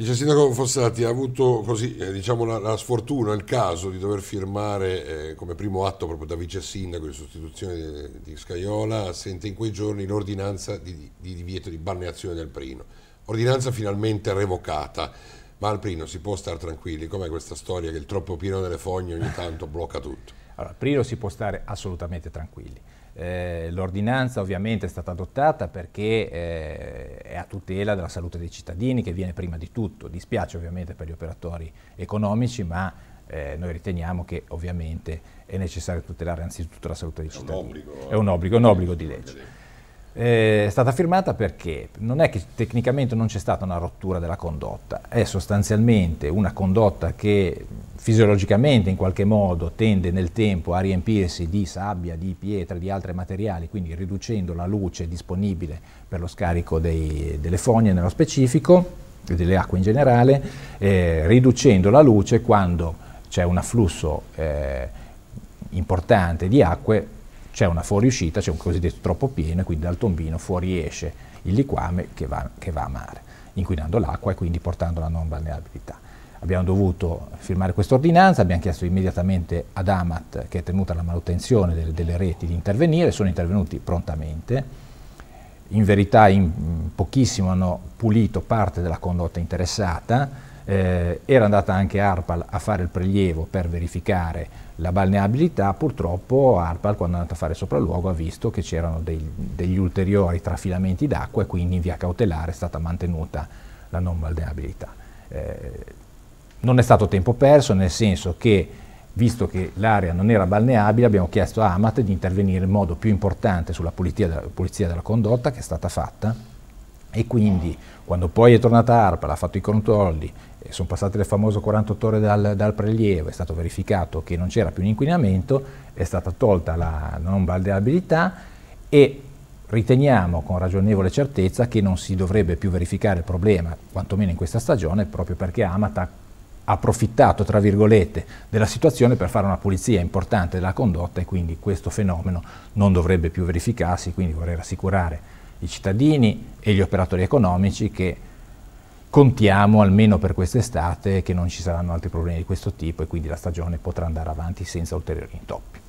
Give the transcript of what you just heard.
Dice il sindaco Fossati, ha avuto così, eh, diciamo, la, la, sfortuna, il caso di dover firmare eh, come primo atto proprio da vice sindaco in sostituzione di, di Scaiola, assente in quei giorni l'ordinanza di, di, divieto di balneazione del Prino. Ordinanza finalmente revocata, ma al Prino si può stare tranquilli, com'è questa storia che il troppo pieno delle fogne ogni tanto blocca tutto? Allora, al Prino si può stare assolutamente tranquilli eh, l'ordinanza ovviamente è stata adottata perché eh, è a tutela della salute dei cittadini che viene prima di tutto. Dispiace ovviamente per gli operatori economici, ma eh, noi riteniamo che ovviamente è necessario tutelare anzitutto la salute dei è cittadini. Un obbligo, è un obbligo, è un obbligo di legge. Eh, è stata firmata perché non è che tecnicamente non c'è stata una rottura della condotta, è sostanzialmente una condotta che fisiologicamente in qualche modo tende nel tempo a riempirsi di sabbia, di pietre, di altri materiali, quindi riducendo la luce disponibile per lo scarico dei, delle fogne nello specifico, e delle acque in generale, eh, riducendo la luce quando c'è un afflusso eh, importante di acque, c'è una fuoriuscita, c'è un cosiddetto troppo pieno e quindi dal tombino fuoriesce il liquame che va, che va a mare, inquinando l'acqua e quindi portando a non balneabilità. Abbiamo dovuto firmare questa ordinanza, abbiamo chiesto immediatamente ad Amat, che è tenuta alla manutenzione delle, delle reti, di intervenire, sono intervenuti prontamente. In verità in mm, pochissimo hanno pulito parte della condotta interessata, eh, era andata anche ARPAL a fare il prelievo per verificare la balneabilità, purtroppo ARPAL quando è andata a fare sopralluogo ha visto che c'erano degli ulteriori trafilamenti d'acqua e quindi in via cautelare è stata mantenuta la non balneabilità. Eh, non è stato tempo perso, nel senso che, visto che l'area non era balneabile, abbiamo chiesto a Amat di intervenire in modo più importante sulla pulizia della, pulizia della condotta, che è stata fatta, e quindi quando poi è tornata ARPA, l'ha fatto i controlli, sono passate le famose 48 ore dal, dal prelievo, è stato verificato che non c'era più un inquinamento, è stata tolta la non balneabilità e riteniamo con ragionevole certezza che non si dovrebbe più verificare il problema, quantomeno in questa stagione, proprio perché Amat ha approfittato, tra virgolette, della situazione per fare una pulizia importante della condotta e quindi questo fenomeno non dovrebbe più verificarsi, quindi vorrei rassicurare i cittadini e gli operatori economici che contiamo almeno per quest'estate che non ci saranno altri problemi di questo tipo e quindi la stagione potrà andare avanti senza ulteriori intoppi.